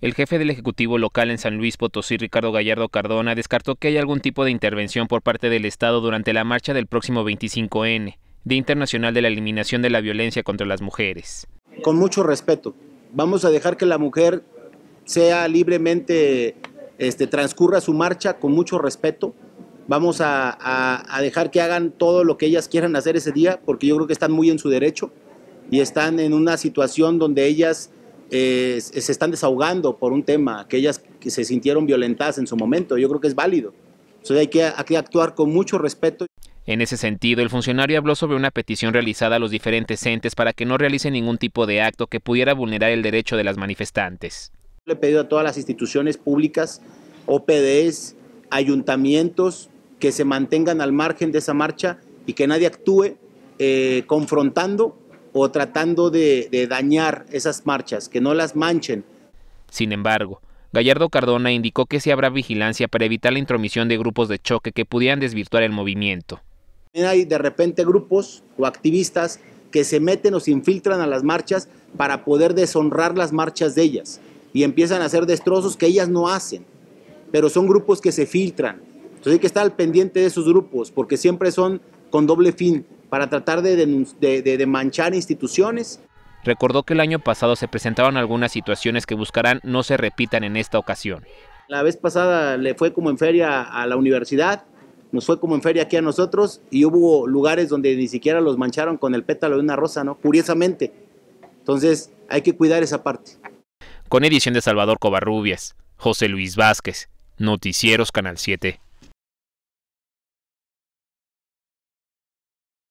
El jefe del Ejecutivo local en San Luis Potosí, Ricardo Gallardo Cardona, descartó que haya algún tipo de intervención por parte del Estado durante la marcha del próximo 25N, Día Internacional de la Eliminación de la Violencia contra las Mujeres. Con mucho respeto, vamos a dejar que la mujer sea libremente, este, transcurra su marcha con mucho respeto. Vamos a, a dejar que hagan todo lo que ellas quieran hacer ese día, porque yo creo que están muy en su derecho y están en una situación donde ellas eh, se están desahogando por un tema, aquellas que se sintieron violentadas en su momento. Yo creo que es válido. hay que, actuar con mucho respeto. En ese sentido, el funcionario habló sobre una petición realizada a los diferentes entes para que no realicen ningún tipo de acto que pudiera vulnerar el derecho de las manifestantes. Le he pedido a todas las instituciones públicas, OPDs, ayuntamientos, que se mantengan al margen de esa marcha y que nadie actúe eh, confrontando o tratando de, dañar esas marchas, que no las manchen. Sin embargo, Gallardo Cardona indicó que se habrá vigilancia para evitar la intromisión de grupos de choque que pudieran desvirtuar el movimiento. Hay de repente grupos o activistas que se meten o se infiltran a las marchas para poder deshonrar las marchas de ellas y empiezan a hacer destrozos que ellas no hacen, pero son grupos que se filtran. Entonces hay que estar al pendiente de esos grupos porque siempre son con doble fin, para tratar de, manchar instituciones. Recordó que el año pasado se presentaban algunas situaciones que buscarán no se repitan en esta ocasión. La vez pasada le fue como en feria a la universidad, nos fue como en feria aquí a nosotros y hubo lugares donde ni siquiera los mancharon con el pétalo de una rosa, ¿no? Curiosamente. Entonces hay que cuidar esa parte. Con edición de Salvador Covarrubias, José Luis Vázquez, Noticieros Canal 7.